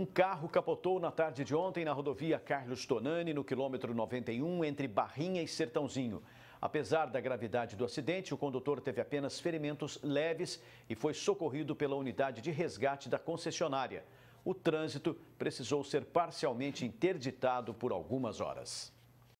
Um carro capotou na tarde de ontem na rodovia Carlos Tonani, no quilômetro 91, entre Barrinha e Sertãozinho. Apesar da gravidade do acidente, o condutor teve apenas ferimentos leves e foi socorrido pela unidade de resgate da concessionária. O trânsito precisou ser parcialmente interditado por algumas horas.